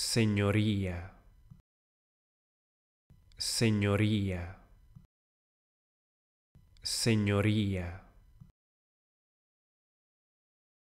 Signoria. Signoria. Signoria.